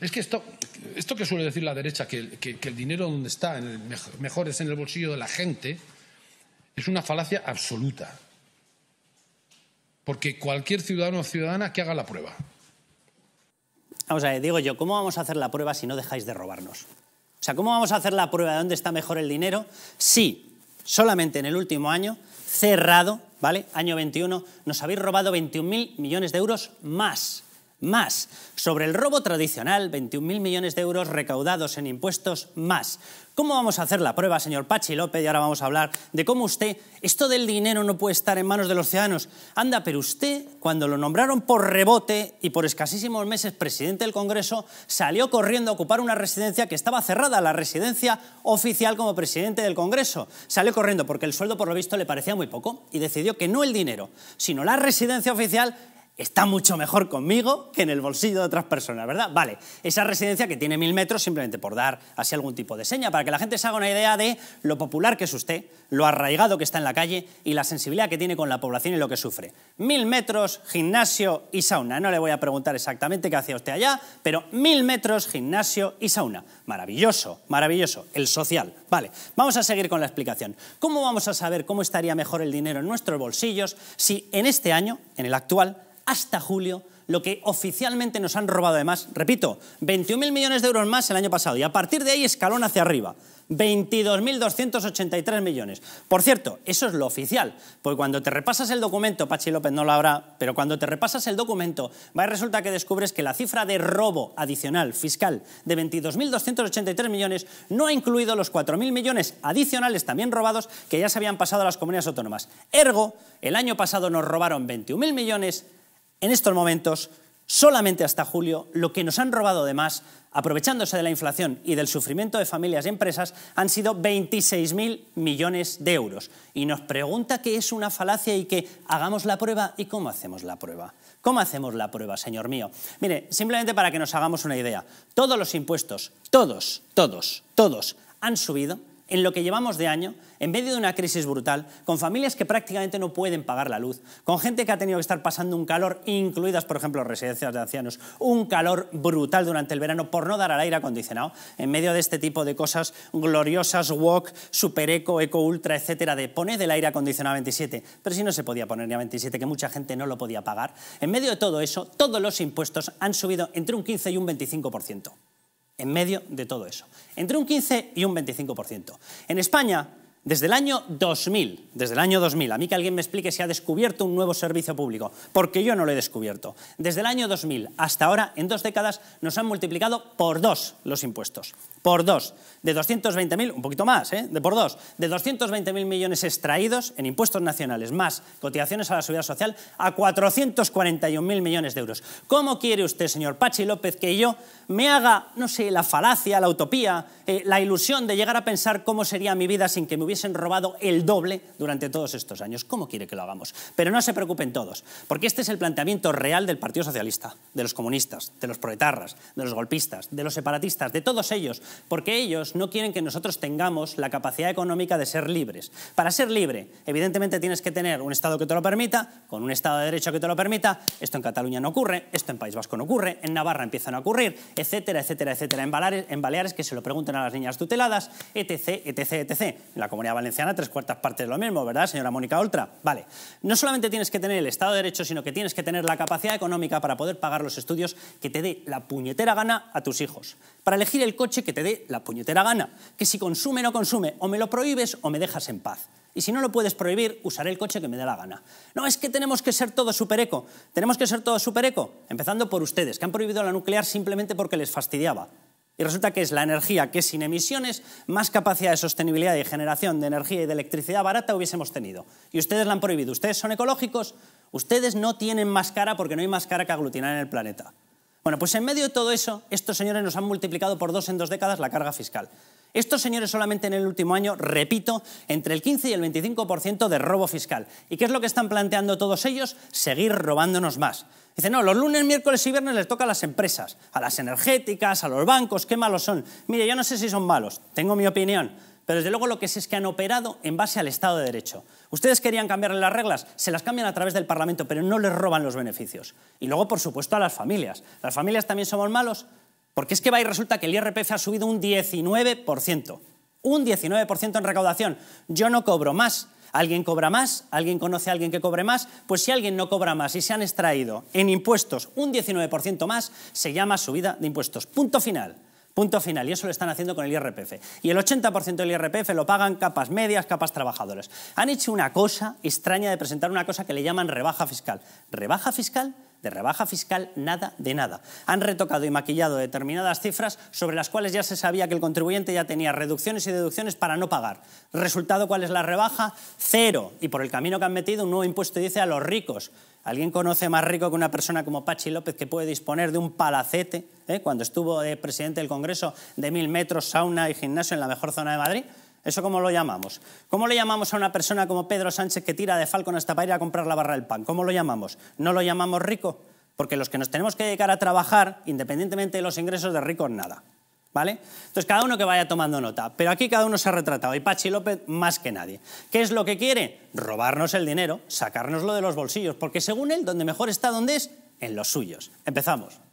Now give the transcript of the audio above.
Es que esto, esto que suele decir la derecha, que, el dinero donde está, mejor, es en el bolsillo de la gente, es una falacia absoluta. Porque cualquier ciudadano o ciudadana que haga la prueba. Vamos a ver, digo yo, ¿cómo vamos a hacer la prueba si no dejáis de robarnos? O sea, ¿cómo vamos a hacer la prueba de dónde está mejor el dinero si solamente en el último año, cerrado, ¿vale? Año 21, nos habéis robado 21.000 millones de euros más más. Sobre el robo tradicional, 21.000 millones de euros recaudados en impuestos más. ¿Cómo vamos a hacer la prueba, señor Pachi López? Y ahora vamos a hablar de cómo usted, esto del dinero no puede estar en manos de los ciudadanos. Anda, pero usted, cuando lo nombraron por rebote y por escasísimos meses presidente del Congreso, salió corriendo a ocupar una residencia que estaba cerrada, la residencia oficial como presidente del Congreso. Salió corriendo porque el sueldo, por lo visto, le parecía muy poco y decidió que no el dinero, sino la residencia oficial está mucho mejor conmigo que en el bolsillo de otras personas, ¿verdad? Vale, esa residencia que tiene mil metros, simplemente por dar así algún tipo de seña, para que la gente se haga una idea de lo popular que es usted, lo arraigado que está en la calle y la sensibilidad que tiene con la población y lo que sufre. Mil metros, gimnasio y sauna. No le voy a preguntar exactamente qué hacía usted allá, pero mil metros, gimnasio y sauna. Maravilloso, maravilloso. El social. Vale, vamos a seguir con la explicación. ¿Cómo vamos a saber cómo estaría mejor el dinero en nuestros bolsillos si en este año, en el actual, hasta julio lo que oficialmente nos han robado además, repito, 21.000 millones de euros más el año pasado y a partir de ahí escalón hacia arriba. 22.283 millones. Por cierto, eso es lo oficial, porque cuando te repasas el documento, Pachi López no lo habrá, pero cuando te repasas el documento, va resulta que descubres que la cifra de robo adicional fiscal de 22.283 millones no ha incluido los 4.000 millones adicionales también robados que ya se habían pasado a las comunidades autónomas. Ergo, el año pasado nos robaron 21.000 millones en estos momentos, solamente hasta julio, lo que nos han robado de más, aprovechándose de la inflación y del sufrimiento de familias y empresas, han sido 26.000 millones de euros. Y nos pregunta que es una falacia y que hagamos la prueba. ¿Y cómo hacemos la prueba? ¿Cómo hacemos la prueba, señor mío? Mire, simplemente para que nos hagamos una idea, todos los impuestos, todos, todos, todos, han subido en lo que llevamos de año, en medio de una crisis brutal, con familias que prácticamente no pueden pagar la luz, con gente que ha tenido que estar pasando un calor, incluidas, por ejemplo, residencias de ancianos, un calor brutal durante el verano por no dar al aire acondicionado, en medio de este tipo de cosas gloriosas, walk, super eco, eco ultra, etcétera, de poner el aire acondicionado a 27, pero si no se podía poner ni a 27, que mucha gente no lo podía pagar, en medio de todo eso, todos los impuestos han subido entre un 15 y un 25% en medio de todo eso. Entre un 15 y un 25%. En España, desde el año 2000, desde el año 2000, a mí que alguien me explique si ha descubierto un nuevo servicio público, porque yo no lo he descubierto. Desde el año 2000 hasta ahora, en dos décadas, nos han multiplicado por dos los impuestos por dos, de 220.000, un poquito más, ¿eh? de por dos, de 220.000 millones extraídos en impuestos nacionales, más cotizaciones a la seguridad social, a 441.000 millones de euros. ¿Cómo quiere usted, señor Pachi López, que yo me haga, no sé, la falacia, la utopía, eh, la ilusión de llegar a pensar cómo sería mi vida sin que me hubiesen robado el doble durante todos estos años? ¿Cómo quiere que lo hagamos? Pero no se preocupen todos, porque este es el planteamiento real del Partido Socialista, de los comunistas, de los proletarras, de los golpistas, de los separatistas, de todos ellos porque ellos no quieren que nosotros tengamos la capacidad económica de ser libres. Para ser libre, evidentemente tienes que tener un Estado que te lo permita, con un Estado de Derecho que te lo permita, esto en Cataluña no ocurre, esto en País Vasco no ocurre, en Navarra empiezan a ocurrir, etcétera, etcétera, etcétera, en Baleares, en Baleares que se lo pregunten a las niñas tuteladas, etc, etc, etc. En la Comunidad Valenciana tres cuartas partes de lo mismo, ¿verdad, señora Mónica Oltra? Vale. No solamente tienes que tener el Estado de Derecho, sino que tienes que tener la capacidad económica para poder pagar los estudios que te dé la puñetera gana a tus hijos, para elegir el coche que de dé la puñetera gana, que si consume no consume, o me lo prohíbes o me dejas en paz. Y si no lo puedes prohibir, usaré el coche que me dé la gana. No, es que tenemos que ser todos supereco. Tenemos que ser todos supereco, empezando por ustedes, que han prohibido la nuclear simplemente porque les fastidiaba. Y resulta que es la energía que sin emisiones más capacidad de sostenibilidad y generación de energía y de electricidad barata hubiésemos tenido. Y ustedes la han prohibido. Ustedes son ecológicos, ustedes no tienen más cara porque no hay más cara que aglutinar en el planeta. Bueno, pues en medio de todo eso, estos señores nos han multiplicado por dos en dos décadas la carga fiscal. Estos señores solamente en el último año, repito, entre el 15 y el 25% de robo fiscal. ¿Y qué es lo que están planteando todos ellos? Seguir robándonos más. Dicen, no, los lunes, miércoles y viernes les toca a las empresas, a las energéticas, a los bancos, qué malos son. Mire, yo no sé si son malos, tengo mi opinión pero desde luego lo que sé es que han operado en base al Estado de Derecho. Ustedes querían cambiarle las reglas, se las cambian a través del Parlamento, pero no les roban los beneficios. Y luego, por supuesto, a las familias. ¿Las familias también somos malos? Porque es que va y resulta que el IRPF ha subido un 19%. Un 19% en recaudación. Yo no cobro más. ¿Alguien cobra más? ¿Alguien conoce a alguien que cobre más? Pues si alguien no cobra más y se han extraído en impuestos un 19% más, se llama subida de impuestos. Punto final. Punto final. Y eso lo están haciendo con el IRPF. Y el 80% del IRPF lo pagan capas medias, capas trabajadoras. Han hecho una cosa extraña de presentar una cosa que le llaman rebaja fiscal. ¿Rebaja fiscal? de rebaja fiscal, nada de nada. Han retocado y maquillado determinadas cifras sobre las cuales ya se sabía que el contribuyente ya tenía reducciones y deducciones para no pagar. Resultado, ¿cuál es la rebaja? Cero. Y por el camino que han metido, un nuevo impuesto dice a los ricos. ¿Alguien conoce más rico que una persona como Pachi López que puede disponer de un palacete, eh, cuando estuvo presidente del Congreso, de mil metros, sauna y gimnasio en la mejor zona de Madrid? ¿Eso cómo lo llamamos? ¿Cómo le llamamos a una persona como Pedro Sánchez que tira de Falcon hasta para ir a comprar la barra del pan? ¿Cómo lo llamamos? ¿No lo llamamos rico? Porque los que nos tenemos que dedicar a trabajar, independientemente de los ingresos de ricos, nada. ¿Vale? Entonces, cada uno que vaya tomando nota. Pero aquí cada uno se ha retratado, y Pachi López más que nadie. ¿Qué es lo que quiere? Robarnos el dinero, sacárnoslo de los bolsillos, porque según él, donde mejor está, donde es? En los suyos. Empezamos.